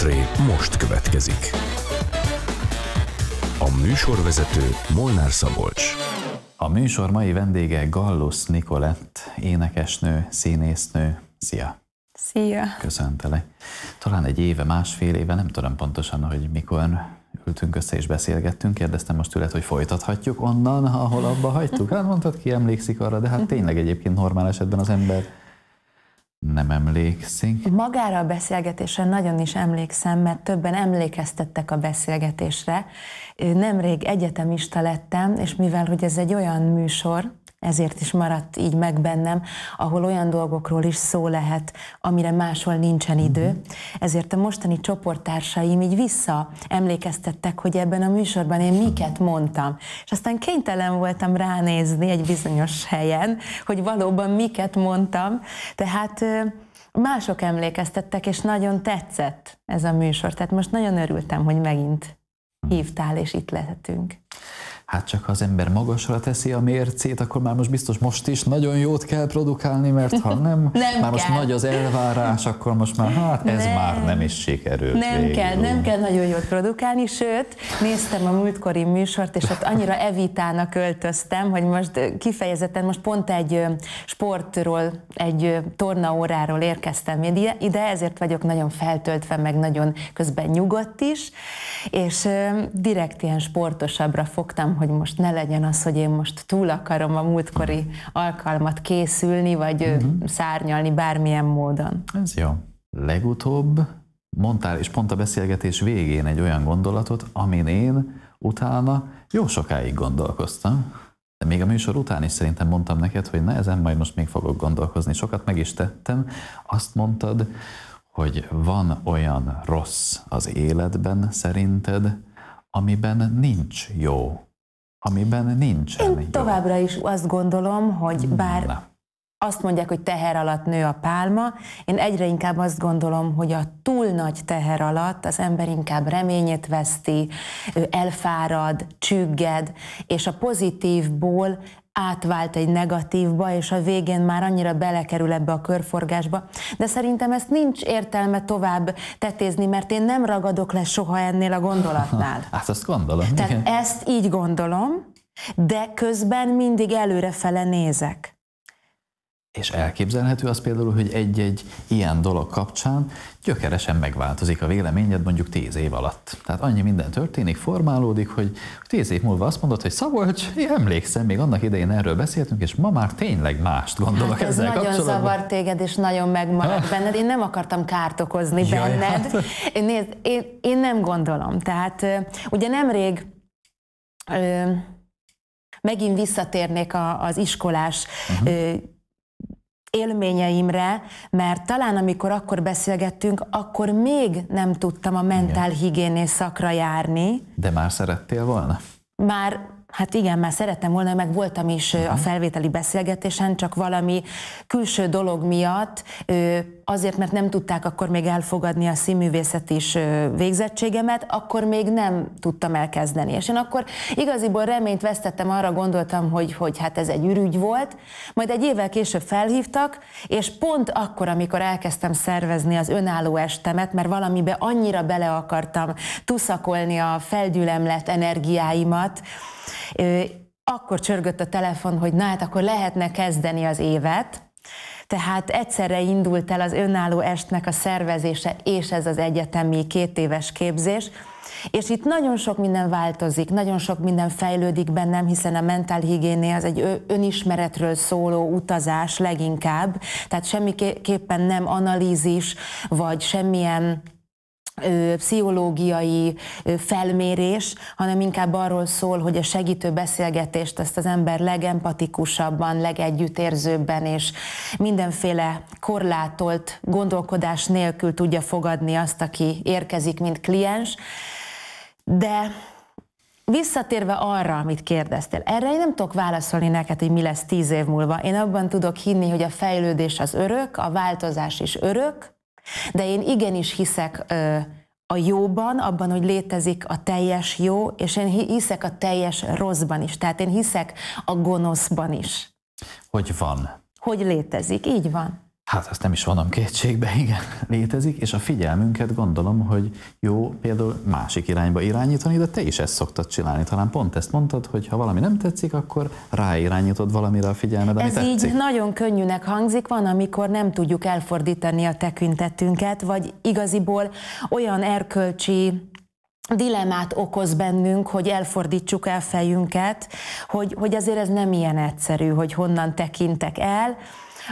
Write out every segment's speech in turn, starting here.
Portré most következik. A műsorvezető Molnár Szabolcs. A műsor mai vendége Gallus Nikolett, énekesnő, színésznő. Szia! Szia! Köszöntelek. Talán egy éve, másfél éve, nem tudom pontosan, hogy mikor ültünk össze és beszélgettünk, kérdeztem most tőled, hogy folytathatjuk onnan, ahol abba hagytuk. Hát mondtad, ki emlékszik arra, de hát tényleg egyébként normál esetben az ember nem emlékszik. Magára a beszélgetésre nagyon is emlékszem, mert többen emlékeztettek a beszélgetésre. Nemrég egyetemista lettem, és mivel hogy ez egy olyan műsor, ezért is maradt így meg bennem, ahol olyan dolgokról is szó lehet, amire máshol nincsen idő. Mhm. Ezért a mostani csoporttársaim így vissza emlékeztettek, hogy ebben a műsorban én miket mondtam. És aztán kénytelen voltam ránézni egy bizonyos helyen, hogy valóban miket mondtam. Tehát mások emlékeztettek, és nagyon tetszett ez a műsor. Tehát most nagyon örültem, hogy megint hívtál, és itt lehetünk hát csak ha az ember magasra teszi a mércét, akkor már most biztos most is nagyon jót kell produkálni, mert ha nem, nem már kell. most nagy az elvárás, akkor most már hát ez nem. már nem is sikerült. Nem végül. kell, nem kell nagyon jót produkálni, sőt, néztem a múltkori műsort, és ott annyira evitának öltöztem, hogy most kifejezetten most pont egy sportról, egy tornaóráról érkeztem ide, ezért vagyok nagyon feltöltve, meg nagyon közben nyugodt is, és direkt ilyen sportosabbra fogtam hogy most ne legyen az, hogy én most túl akarom a múltkori alkalmat készülni, vagy uh-huh. szárnyalni bármilyen módon. Ez jó. Legutóbb mondtál, és pont a beszélgetés végén egy olyan gondolatot, amin én utána jó sokáig gondolkoztam, de még a műsor után is szerintem mondtam neked, hogy na ezen majd most még fogok gondolkozni. Sokat meg is tettem. Azt mondtad, hogy van olyan rossz az életben szerinted, amiben nincs jó amiben nincsen. Én jó. továbbra is azt gondolom, hogy bár... Na azt mondják, hogy teher alatt nő a pálma. Én egyre inkább azt gondolom, hogy a túl nagy teher alatt az ember inkább reményét veszti, elfárad, csügged, és a pozitívból átvált egy negatívba, és a végén már annyira belekerül ebbe a körforgásba. De szerintem ezt nincs értelme tovább tetézni, mert én nem ragadok le soha ennél a gondolatnál. Hát azt gondolom. Tehát igen. ezt így gondolom, de közben mindig előrefele nézek. És elképzelhető az például, hogy egy-egy ilyen dolog kapcsán gyökeresen megváltozik a véleményed mondjuk tíz év alatt. Tehát annyi minden történik, formálódik, hogy tíz év múlva azt mondod, hogy Szabolcs, én emlékszem, még annak idején erről beszéltünk, és ma már tényleg mást gondolok hát ez ezzel nagyon kapcsolatban. zavar téged, és nagyon megmaradt ah. benned. Én nem akartam kárt okozni Jaj, hát. benned. Hát. Nézd, én, én nem gondolom. Tehát ugye nemrég ö, megint visszatérnék a, az iskolás uh-huh élményeimre, mert talán amikor akkor beszélgettünk, akkor még nem tudtam a mentál mentálhigiénész szakra járni. De már szerettél volna? Már Hát igen, már szerettem volna, meg voltam is uh-huh. a mhm. felvételi beszélgetésen, csak valami külső dolog miatt azért, mert nem tudták akkor még elfogadni a színművészet is végzettségemet, akkor még nem tudtam elkezdeni. És én akkor igaziból reményt vesztettem, arra gondoltam, hogy, hogy hát ez egy ürügy volt. Majd egy évvel később felhívtak, és pont akkor, amikor elkezdtem szervezni az önálló estemet, mert valamibe annyira bele akartam tuszakolni a felgyülemlett energiáimat, akkor csörgött a telefon, hogy na hát akkor lehetne kezdeni az évet, tehát egyszerre indult el az önálló estnek a szervezése, és ez az egyetemi két éves képzés, és itt nagyon sok minden változik, nagyon sok minden fejlődik bennem, hiszen a mentálhigiéné az egy önismeretről szóló utazás leginkább, tehát semmiképpen nem analízis, vagy semmilyen pszichológiai felmérés, hanem inkább arról szól, hogy a segítő beszélgetést ezt az ember legempatikusabban, legegyüttérzőbben és mindenféle korlátolt gondolkodás nélkül tudja fogadni azt, aki érkezik, mint kliens. De Visszatérve arra, amit kérdeztél, erre én nem tudok válaszolni neked, hogy mi lesz tíz év múlva. Én abban tudok hinni, hogy a fejlődés az örök, a változás is örök, de én igenis hiszek ö, a jóban, abban, hogy létezik a teljes jó, és én hiszek a teljes rosszban is. Tehát én hiszek a gonoszban is. Hogy van. Hogy létezik, így van. Hát azt nem is vonom kétségbe, igen, létezik, és a figyelmünket gondolom, hogy jó például másik irányba irányítani, de te is ezt szoktad csinálni. Talán pont ezt mondtad, hogy ha valami nem tetszik, akkor ráirányítod valamire a figyelmed, ami Ez tetszik. így nagyon könnyűnek hangzik, van, amikor nem tudjuk elfordítani a tekintetünket, vagy igaziból olyan erkölcsi dilemát okoz bennünk, hogy elfordítsuk el fejünket, hogy, hogy azért ez nem ilyen egyszerű, hogy honnan tekintek el,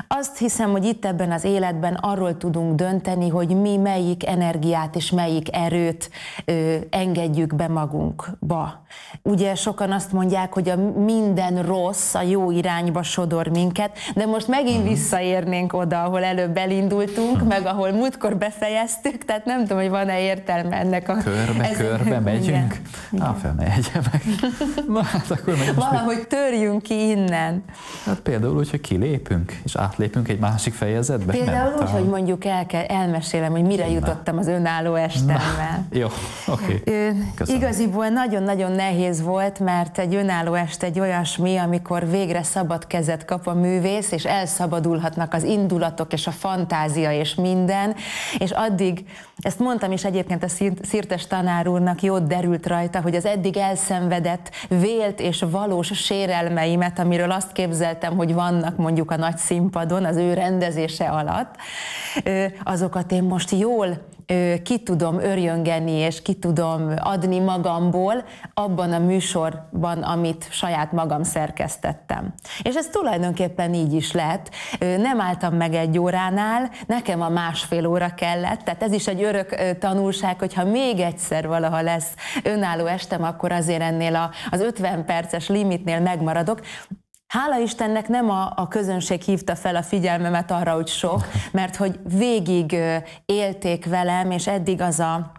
azt hiszem, hogy itt ebben az életben arról tudunk dönteni, hogy mi melyik energiát és melyik erőt ö, engedjük be magunkba. Ugye sokan azt mondják, hogy a minden rossz a jó irányba sodor minket, de most megint mhm. visszaérnénk oda, ahol előbb elindultunk, meg ahol múltkor befejeztük, tehát nem tudom, hogy van-e értelme ennek a... Körbe, körbe megyünk? Na, felmegy, meg. Na, hát akkor Valahogy törjünk ki innen. Hát például úgy, hogy kilépünk, és átlépünk egy másik fejezetbe? Például nem, úgy, hogy mondjuk el kell, elmesélem, hogy mire Na. jutottam az önálló estemmel. Na, jó, oké. Okay. Igaziból nagyon-nagyon nehéz volt, mert egy önálló est egy olyasmi, amikor végre szabad kezet kap a művész, és elszabadulhatnak az indulatok, és a fantázia, és minden, és addig, ezt mondtam is egyébként a Szirtes tanár úrnak, jót derült rajta, hogy az eddig elszenvedett, vélt és valós sérelmeimet, amiről azt képzeltem, hogy vannak mondjuk a nagy színpadon, színpadon, az ő rendezése alatt, azokat én most jól ki tudom örjöngeni, és ki tudom adni magamból abban a műsorban, amit saját magam szerkesztettem. És ez tulajdonképpen így is lett. Nem álltam meg egy óránál, nekem a másfél óra kellett, tehát ez is egy örök tanulság, hogyha még egyszer valaha lesz önálló estem, akkor azért ennél az 50 perces limitnél megmaradok, Hála Istennek nem a, a közönség hívta fel a figyelmemet arra, hogy sok, mert hogy végig élték velem, és eddig az a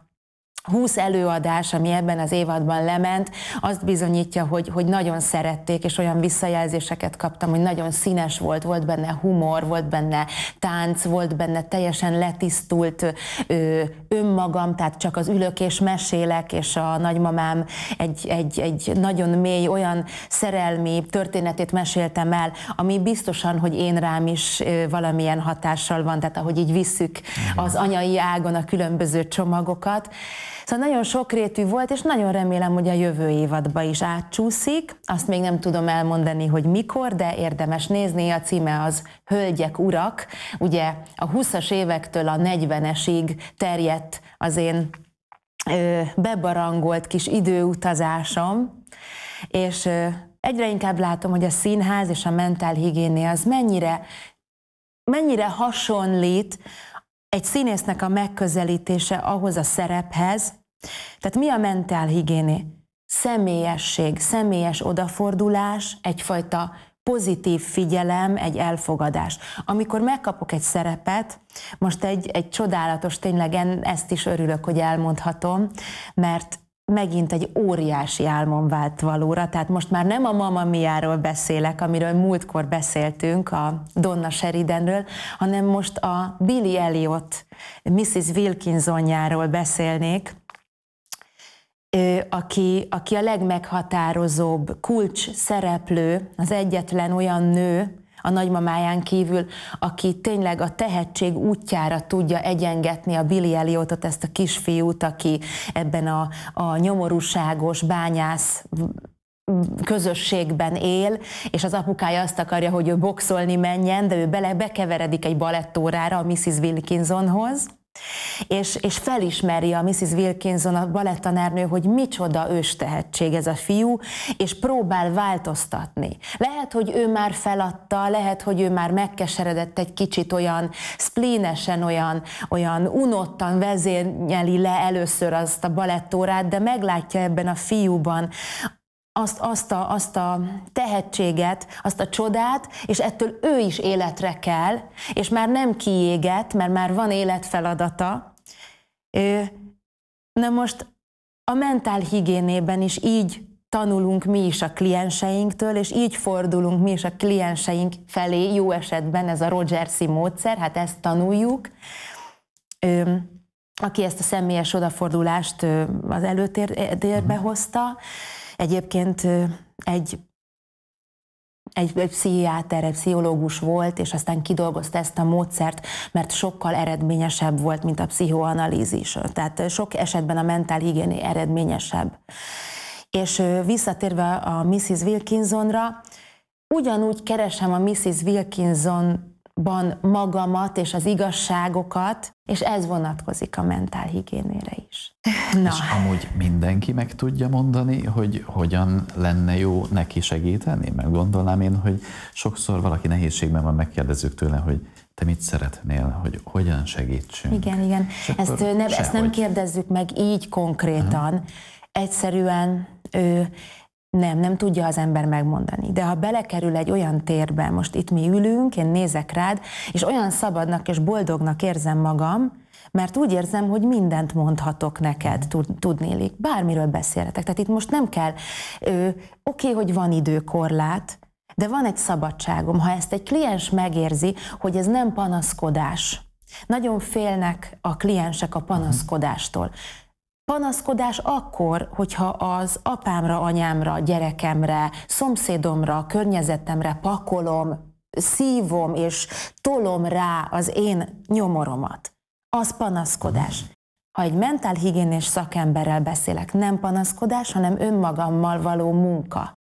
20 előadás, ami ebben az évadban lement, azt bizonyítja, hogy, hogy nagyon szerették, és olyan visszajelzéseket kaptam, hogy nagyon színes volt, volt benne humor, volt benne tánc, volt benne teljesen letisztult ö, önmagam, tehát csak az ülök és mesélek, és a nagymamám egy, egy, egy nagyon mély, olyan szerelmi történetét meséltem el, ami biztosan, hogy én rám is ö, valamilyen hatással van, tehát ahogy így visszük mhm. az anyai ágon a különböző csomagokat. Szóval nagyon sokrétű volt, és nagyon remélem, hogy a jövő évadba is átcsúszik. Azt még nem tudom elmondani, hogy mikor, de érdemes nézni. A címe az Hölgyek, Urak. Ugye a 20-as évektől a 40-esig terjedt az én ö, bebarangolt kis időutazásom, és ö, egyre inkább látom, hogy a színház és a mentálhigiénia az mennyire mennyire hasonlít egy színésznek a megközelítése ahhoz a szerephez, tehát mi a higiéni, Személyesség, személyes odafordulás, egyfajta pozitív figyelem, egy elfogadás. Amikor megkapok egy szerepet, most egy, egy csodálatos, tényleg ezt is örülök, hogy elmondhatom, mert megint egy óriási álmom vált valóra, tehát most már nem a Mama Miáról beszélek, amiről múltkor beszéltünk, a Donna Sheridanről, hanem most a Billy Elliot, Mrs. Wilkinsonjáról beszélnék, aki, aki a legmeghatározóbb kulcs szereplő, az egyetlen olyan nő, a nagymamáján kívül, aki tényleg a tehetség útjára tudja egyengetni a Billy Elliotot, ezt a kisfiút, aki ebben a, a nyomorúságos bányász közösségben él, és az apukája azt akarja, hogy ő boxolni menjen, de ő bele bekeveredik egy balettórára a Mrs. Wilkinsonhoz, és, és felismeri a Mrs. Wilkinson, a balettanárnő, hogy micsoda ős tehetség ez a fiú, és próbál változtatni. Lehet, hogy ő már feladta, lehet, hogy ő már megkeseredett egy kicsit olyan splínesen, olyan, olyan unottan vezényeli le először azt a balettórát, de meglátja ebben a fiúban azt, azt, a, azt a tehetséget, azt a csodát, és ettől ő is életre kell, és már nem kiéget, mert már van életfeladata. Na most a mentál higiénében is így tanulunk mi is a klienseinktől, és így fordulunk mi is a klienseink felé, jó esetben ez a Rogersi módszer, hát ezt tanuljuk. Aki ezt a személyes odafordulást az előtérbe mhm. hozta, Egyébként egy egy, egy pszichiáter, egy pszichológus volt, és aztán kidolgozta ezt a módszert, mert sokkal eredményesebb volt, mint a pszichoanalízis. Tehát sok esetben a mentál higiéni eredményesebb. És visszatérve a Mrs. Wilkinsonra, ugyanúgy keresem a Mrs. Wilkinson ban magamat és az igazságokat, és ez vonatkozik a mentálhigiénére is. Na. És amúgy mindenki meg tudja mondani, hogy hogyan lenne jó neki segíteni? Mert gondolnám én, hogy sokszor valaki nehézségben van, megkérdezzük tőle, hogy te mit szeretnél, hogy hogyan segítsünk? Igen, igen. Ezt, nem, ezt nem kérdezzük meg így konkrétan. Uh-huh. Egyszerűen ő nem, nem tudja az ember megmondani. De ha belekerül egy olyan térbe, most itt mi ülünk, én nézek rád, és olyan szabadnak és boldognak érzem magam, mert úgy érzem, hogy mindent mondhatok neked, tudnélik, bármiről beszélhetek. Tehát itt most nem kell, oké, okay, hogy van időkorlát, de van egy szabadságom. Ha ezt egy kliens megérzi, hogy ez nem panaszkodás, nagyon félnek a kliensek a panaszkodástól. Panaszkodás akkor, hogyha az apámra, anyámra, gyerekemre, szomszédomra, környezetemre pakolom, szívom és tolom rá az én nyomoromat. Az panaszkodás. Ha egy mentálhigiénés szakemberrel beszélek, nem panaszkodás, hanem önmagammal való munka.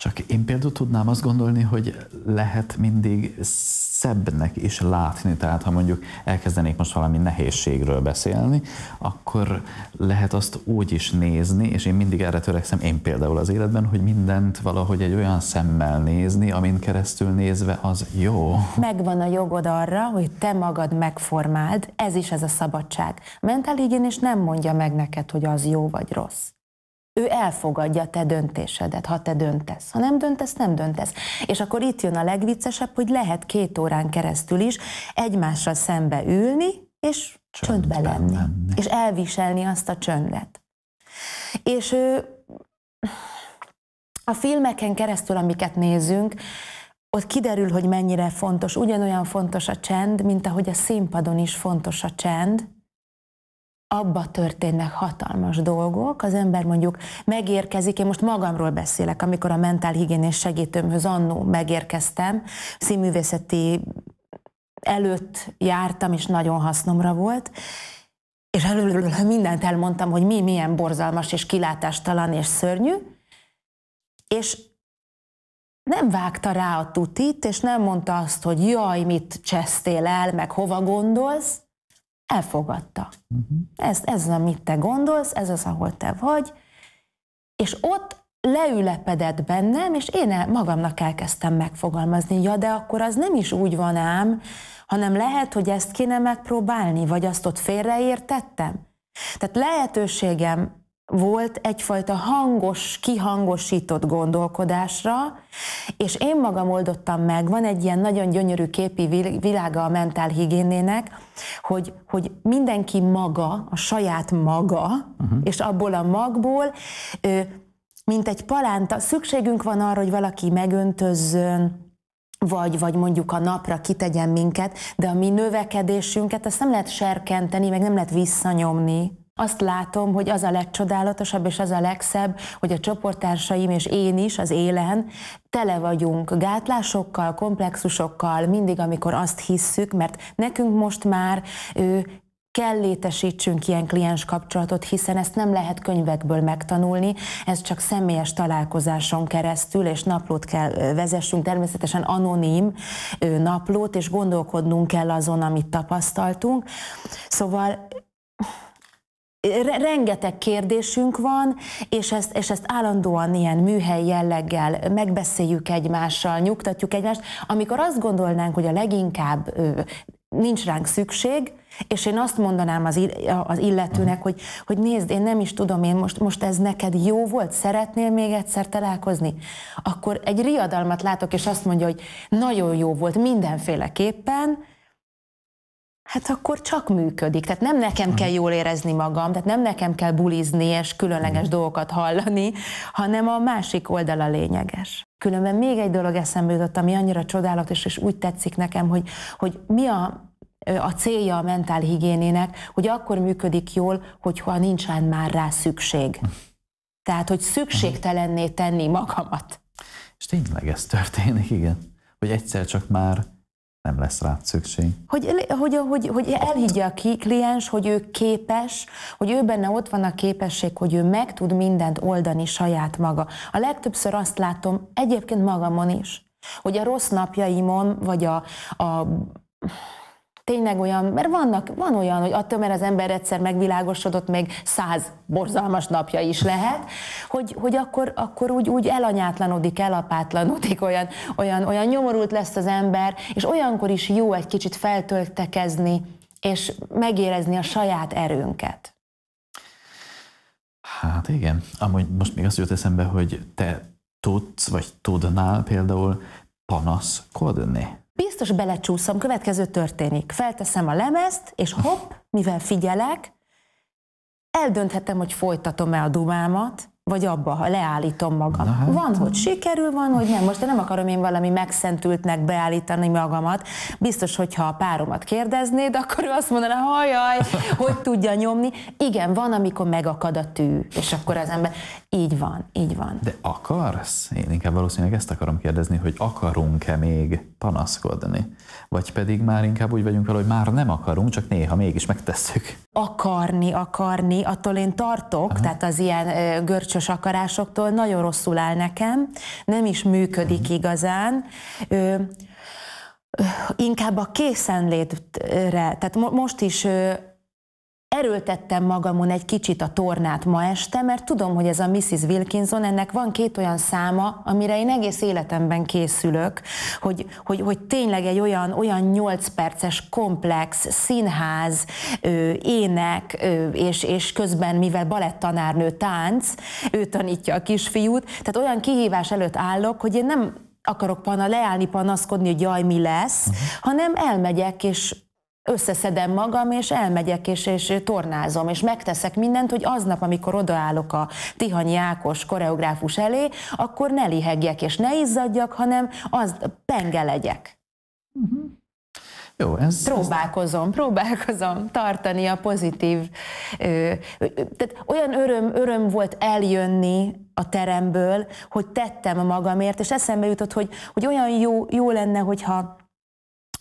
Csak én például tudnám azt gondolni, hogy lehet mindig szebbnek is látni, tehát ha mondjuk elkezdenék most valami nehézségről beszélni, akkor lehet azt úgy is nézni, és én mindig erre törekszem, én például az életben, hogy mindent valahogy egy olyan szemmel nézni, amin keresztül nézve az jó. Megvan a jogod arra, hogy te magad megformáld, ez is ez a szabadság. A is nem mondja meg neked, hogy az jó vagy rossz ő elfogadja a te döntésedet, ha te döntesz. Ha nem döntesz, nem döntesz. És akkor itt jön a legviccesebb, hogy lehet két órán keresztül is egymással szembe ülni, és csöndbe, csöndbe lenni, lenni, és elviselni azt a csöndet. És ő, a filmeken keresztül, amiket nézünk, ott kiderül, hogy mennyire fontos, ugyanolyan fontos a csend, mint ahogy a színpadon is fontos a csend, abba történnek hatalmas dolgok, az ember mondjuk megérkezik, én most magamról beszélek, amikor a mentálhigiénés segítőmhöz annó megérkeztem, színművészeti előtt jártam, és nagyon hasznomra volt, és előről mindent elmondtam, hogy mi milyen borzalmas, és kilátástalan, és szörnyű, és nem vágta rá a tutit, és nem mondta azt, hogy jaj, mit csesztél el, meg hova gondolsz, elfogadta. Uh-huh. Ez, ez az, amit te gondolsz, ez az, ahol te vagy, és ott leülepedett bennem, és én el, magamnak elkezdtem megfogalmazni, ja, de akkor az nem is úgy van ám, hanem lehet, hogy ezt kéne megpróbálni, vagy azt ott félreértettem. Tehát lehetőségem volt egyfajta hangos, kihangosított gondolkodásra, és én magam oldottam meg, van egy ilyen nagyon gyönyörű képi világa a mentálhigiénének, hogy, hogy mindenki maga, a saját maga, uh-huh. és abból a magból, mint egy palánta, szükségünk van arra, hogy valaki megöntözzön, vagy, vagy mondjuk a napra kitegyen minket, de a mi növekedésünket, ezt nem lehet serkenteni, meg nem lehet visszanyomni azt látom, hogy az a legcsodálatosabb és az a legszebb, hogy a csoporttársaim és én is az élen tele vagyunk gátlásokkal, komplexusokkal, mindig, amikor azt hisszük, mert nekünk most már ő, kell létesítsünk ilyen kliens kapcsolatot, hiszen ezt nem lehet könyvekből megtanulni, ez csak személyes találkozáson keresztül, és naplót kell vezessünk, természetesen anonim naplót, és gondolkodnunk kell azon, amit tapasztaltunk. Szóval rengeteg kérdésünk van, és ezt, és ezt állandóan ilyen műhely jelleggel megbeszéljük egymással, nyugtatjuk egymást, amikor azt gondolnánk, hogy a leginkább nincs ránk szükség, és én azt mondanám az, az illetőnek, hogy, hogy nézd, én nem is tudom, én most, most ez neked jó volt, szeretnél még egyszer találkozni? Akkor egy riadalmat látok, és azt mondja, hogy nagyon jó volt mindenféleképpen, hát akkor csak működik. Tehát nem nekem kell jól érezni magam, tehát nem nekem kell bulizni és különleges dolgokat hallani, hanem a másik oldala lényeges. Különben még egy dolog eszembe jutott, ami annyira csodálatos, és úgy tetszik nekem, hogy, hogy mi a, a célja a mentálhigiénének, hogy akkor működik jól, hogyha nincsen már rá szükség. Tehát, hogy szükségtelenné tenni magamat. És tényleg ez történik, igen. Hogy egyszer csak már nem lesz rá szükség. Hogy, hogy, hogy, hogy elhiggye a kliens, hogy ő képes, hogy ő benne ott van a képesség, hogy ő meg tud mindent oldani saját maga. A legtöbbször azt látom, egyébként magamon is, hogy a rossz napjaimon, vagy a, a tényleg olyan, mert vannak, van olyan, hogy attól, mert az ember egyszer megvilágosodott, még száz borzalmas napja is lehet, hogy, hogy akkor, akkor úgy, úgy elanyátlanodik, elapátlanodik, olyan, olyan, olyan nyomorult lesz az ember, és olyankor is jó egy kicsit feltöltekezni, és megérezni a saját erőnket. Hát igen, amúgy most még azt jut eszembe, hogy te tudsz, vagy tudnál például panaszkodni biztos belecsúszom, következő történik. Felteszem a lemezt, és hopp, mivel figyelek, eldönthetem, hogy folytatom-e a dumámat, vagy abba, ha leállítom magam. Na, hát. Van, hogy sikerül, van, hogy nem. Most én nem akarom én valami megszentültnek beállítani magamat. Biztos, hogyha a páromat kérdeznéd, akkor ő azt mondaná, hajaj, hogy tudja nyomni. Igen, van, amikor megakad a tű, és akkor az ember... Így van, így van. De akarsz? Én inkább valószínűleg ezt akarom kérdezni, hogy akarunk-e még panaszkodni. Vagy pedig már inkább úgy vagyunk vele, hogy már nem akarunk, csak néha mégis megtesszük. Akarni, akarni, attól én tartok, Aha. tehát az ilyen ö, görcsös akarásoktól nagyon rosszul áll nekem, nem is működik Aha. Mhm. igazán. Ö, inkább a készenlétre, tehát most is erőltettem magamon egy kicsit a tornát ma este, mert tudom, hogy ez a Mrs. Wilkinson, ennek van két olyan száma, amire én egész életemben készülök, hogy, hogy, hogy tényleg egy olyan, olyan 8 perces komplex színház, ö, ének, ö, és, és közben, mivel balettanárnő tánc, ő tanítja a kisfiút, tehát olyan kihívás előtt állok, hogy én nem akarok pana, leállni panaszkodni, hogy jaj, mi lesz, uh-huh. hanem elmegyek, és összeszedem magam, és elmegyek, és, és tornázom, és megteszek mindent, hogy aznap, amikor odaállok a Tihanyi Ákos koreográfus elé, akkor ne lihegjek, és ne izzadjak, hanem az penge legyek. Uh-huh. Jó, ez, próbálkozom, ez... próbálkozom tartani a pozitív. Ö, tehát olyan öröm, öröm volt eljönni a teremből, hogy tettem magamért, és eszembe jutott, hogy, hogy olyan jó, jó lenne, hogyha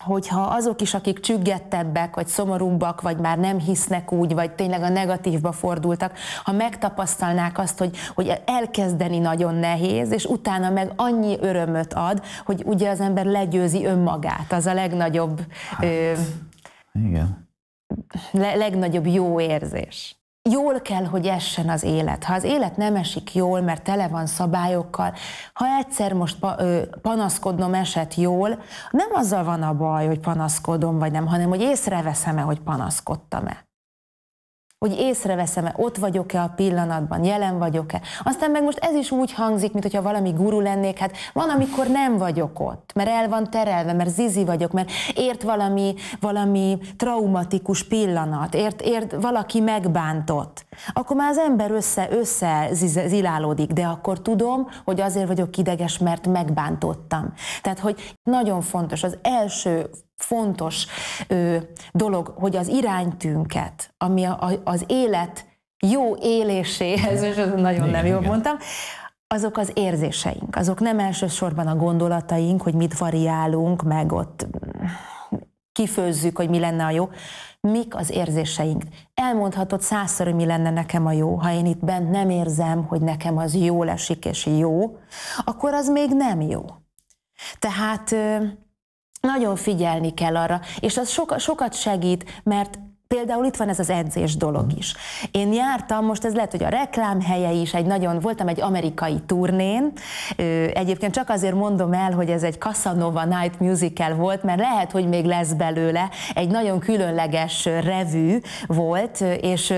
hogyha azok is, akik csüggettebbek, vagy szomorúbbak, vagy már nem hisznek úgy, vagy tényleg a negatívba fordultak, ha megtapasztalnák azt, hogy, hogy elkezdeni nagyon nehéz, és utána meg annyi örömöt ad, hogy ugye az ember legyőzi önmagát, az a legnagyobb... Hát, ö, igen. Le, legnagyobb jó érzés jól kell, hogy essen az élet. Ha az élet nem esik jól, mert tele van szabályokkal, ha egyszer most pa, ö, panaszkodnom esett jól, nem azzal van a baj, hogy panaszkodom vagy nem, hanem hogy észreveszem-e, hogy panaszkodtam-e hogy észreveszem-e, ott vagyok-e a pillanatban, jelen vagyok-e. Aztán meg most ez is úgy hangzik, mint valami guru lennék, hát van, amikor nem vagyok ott, mert el van terelve, mert zizi vagyok, mert ért valami, valami traumatikus pillanat, ért, ért valaki megbántott. Akkor már az ember össze, össze zilálódik, de akkor tudom, hogy azért vagyok ideges, mert megbántottam. Tehát, hogy nagyon fontos az első fontos ö, dolog, hogy az iránytünket, ami a, a, az élet jó éléséhez, és nagyon igen, nem jól mondtam, azok az érzéseink, azok nem elsősorban a gondolataink, hogy mit variálunk, meg ott mm, kifőzzük, hogy mi lenne a jó, mik az érzéseink. Elmondhatod százszor, hogy mi lenne nekem a jó, ha én itt bent nem érzem, hogy nekem az jó esik és jó, akkor az még nem jó. Tehát nagyon figyelni kell arra, és az soka, sokat segít, mert Például itt van ez az edzés dolog mm. is. Én jártam, most ez lehet, hogy a reklám helye is, egy nagyon, voltam egy amerikai turnén, egyébként csak azért mondom el, hogy ez egy Casanova Night Musical volt, mert lehet, hogy még lesz belőle, egy nagyon különleges revű volt, és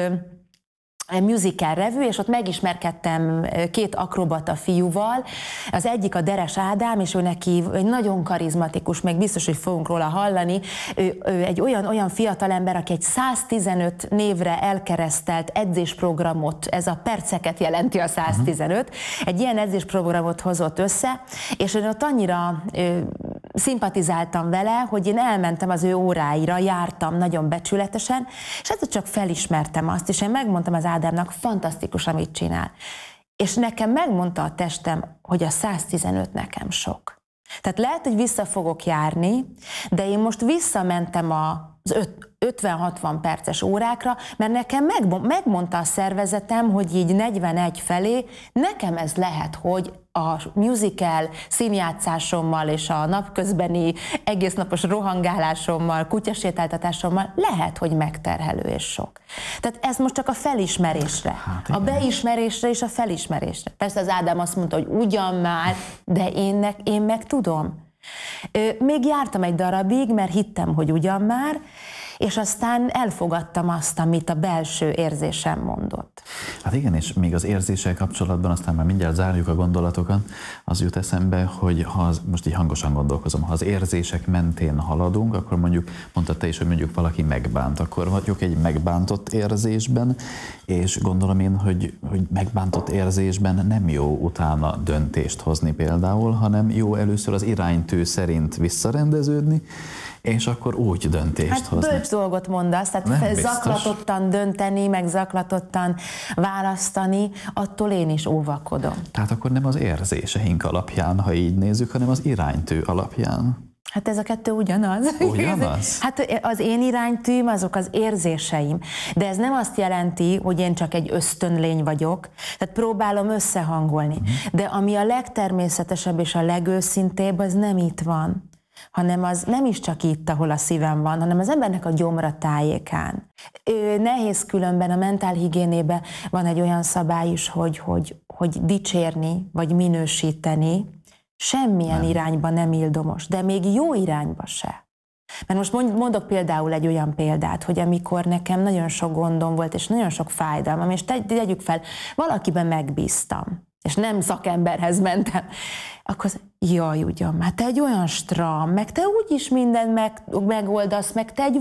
musical revű, és ott megismerkedtem két akrobata fiúval. Az egyik a Deres Ádám, és ő neki egy nagyon karizmatikus, meg biztos, hogy fogunk róla hallani. Ő, ő egy olyan, olyan fiatal ember, aki egy 115 névre elkeresztelt edzésprogramot, ez a perceket jelenti a 115, uh-huh. Mhm. egy ilyen edzésprogramot hozott össze, és én ott annyira szimpatizáltam vele, hogy én elmentem az ő óráira, jártam nagyon becsületesen, és ez csak felismertem azt, és én megmondtam az Ádámnak, fantasztikus, amit csinál. És nekem megmondta a testem, hogy a 115 nekem sok. Tehát lehet, hogy vissza fogok járni, de én most visszamentem az 50-60 perces órákra, mert nekem megmondta a szervezetem, hogy így 41 felé nekem ez lehet, hogy a musical színjátszásommal és a napközbeni egésznapos rohangálásommal, kutyasétáltatásommal lehet, hogy megterhelő és sok. Tehát ez most csak a felismerésre, hát, a beismerésre és a felismerésre. Persze az Ádám azt mondta, hogy ugyan már, de énnek én meg tudom. Még jártam egy darabig, mert hittem, hogy ugyan már, és aztán elfogadtam azt, amit a belső érzésem mondott. Hát igen, és még az érzéssel kapcsolatban, aztán már mindjárt zárjuk a gondolatokat, az jut eszembe, hogy ha az, most így hangosan gondolkozom, ha az érzések mentén haladunk, akkor mondjuk, mondta te is, hogy mondjuk valaki megbánt, akkor vagyok egy megbántott érzésben, és gondolom én, hogy, hogy megbántott érzésben nem jó utána döntést hozni például, hanem jó először az iránytő szerint visszarendeződni, és akkor úgy döntést hát hoznak. Hát dolgot mondasz, tehát Nem zaklatottan biztos. dönteni, meg zaklatottan választani, attól én is óvakodom. Tehát akkor nem az érzéseink alapján, ha így nézzük, hanem az iránytű alapján. Hát ez a kettő ugyanaz. Ugyanaz? hát az én iránytűm azok az érzéseim. De ez nem azt jelenti, hogy én csak egy ösztönlény vagyok. Tehát próbálom összehangolni. Mhm. De ami a legtermészetesebb és a legőszintébb, az nem itt van hanem az nem is csak itt, ahol a szívem van, hanem az embernek a gyomra tájékán. Ő, nehéz különben a mentálhigiénébe van egy olyan szabály is, hogy, hogy, hogy dicsérni vagy minősíteni semmilyen nem. irányba nem ildomos, de még jó irányba se. Mert most mondok például egy olyan példát, hogy amikor nekem nagyon sok gondom volt, és nagyon sok fájdalmam, és tegyük fel, valakiben megbíztam és nem szakemberhez mentem, akkor az, jaj, ugyan, már te egy olyan stram, meg te úgyis mindent meg, megoldasz, meg te egy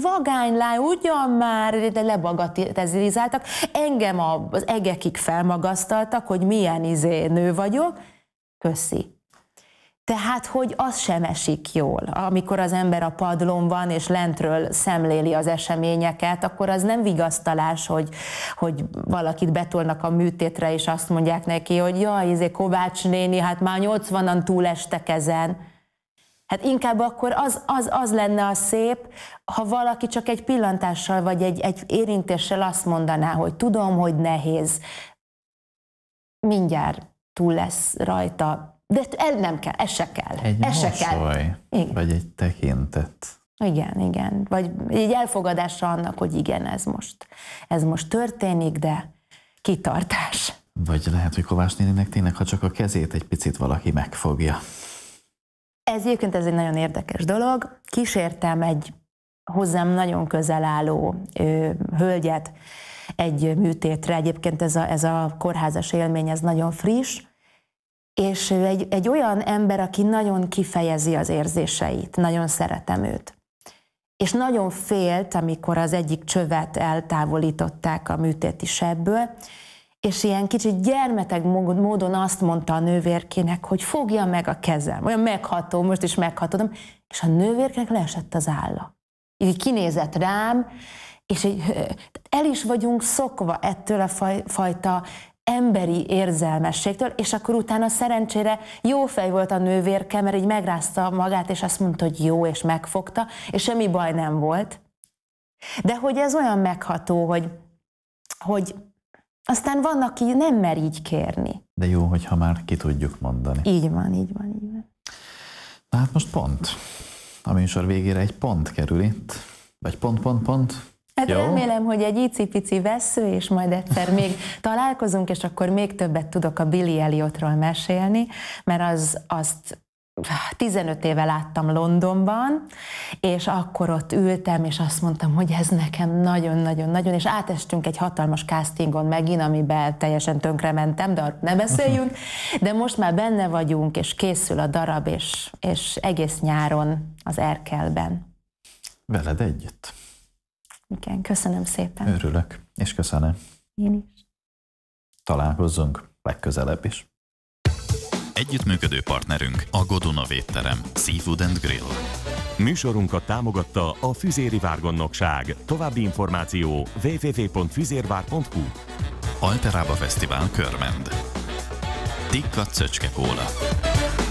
lány, ugyan már, de lebagatizáltak. Engem az egekig felmagasztaltak, hogy milyen izé nő vagyok, köszi. Tehát, hogy az sem esik jól. Amikor az ember a padlón van, és lentről szemléli az eseményeket, akkor az nem vigasztalás, hogy, hogy valakit betolnak a műtétre, és azt mondják neki, hogy jaj, izé Kovács néni, hát már 80-an túlestek ezen. Hát inkább akkor az, az, az lenne a szép, ha valaki csak egy pillantással vagy egy, egy érintéssel azt mondaná, hogy tudom, hogy nehéz, mindjárt túl lesz rajta, de el nem kell, ez se kell. Egy ez mosoly, se kell. Igen. vagy egy tekintet. Igen, igen. Vagy egy elfogadása annak, hogy igen, ez most, ez most történik, de kitartás. Vagy lehet, hogy Kovács néninek tényleg, ha csak a kezét egy picit valaki megfogja. Ez egyébként ez egy nagyon érdekes dolog. Kísértem egy hozzám nagyon közel álló ö, hölgyet egy műtétre. Egyébként ez a, ez a kórházas élmény, ez nagyon friss, és ő egy, egy olyan ember, aki nagyon kifejezi az érzéseit, nagyon szeretem őt. És nagyon félt, amikor az egyik csövet eltávolították a műtéti sebből, és ilyen kicsit gyermeteg módon azt mondta a nővérkének, hogy fogja meg a kezem, olyan megható, most is meghatodom, és a nővérkének leesett az álla. Így kinézett rám, és így, el is vagyunk szokva ettől a fajta emberi érzelmességtől, és akkor utána szerencsére jó fej volt a nővérke, mert így megrázta magát, és azt mondta, hogy jó, és megfogta, és semmi baj nem volt. De hogy ez olyan megható, hogy, hogy aztán van, aki nem mer így kérni. De jó, hogyha már ki tudjuk mondani. Így van, így van, így van. Na hát most pont. A műsor végére egy pont kerül itt. Vagy pont, pont, pont. Hát remélem, hogy egy icipici vesző, és majd egyszer még találkozunk, és akkor még többet tudok a Billy Elliotról mesélni, mert az, azt 15 éve láttam Londonban, és akkor ott ültem, és azt mondtam, hogy ez nekem nagyon-nagyon-nagyon, és átestünk egy hatalmas castingon megint, amiben teljesen tönkrementem, de ne beszéljünk, de most már benne vagyunk, és készül a darab, és, és egész nyáron az Erkelben. Veled együtt. Igen, köszönöm szépen. Örülök, és köszönöm. Én is. Találkozzunk legközelebb is. Együttműködő partnerünk a Godona Vétterem, Seafood and Grill. Műsorunkat támogatta a Füzéri Várgondnokság. További információ www.füzérvár.hu Alterába Fesztivál Körmend Tikka Cöcske Kóla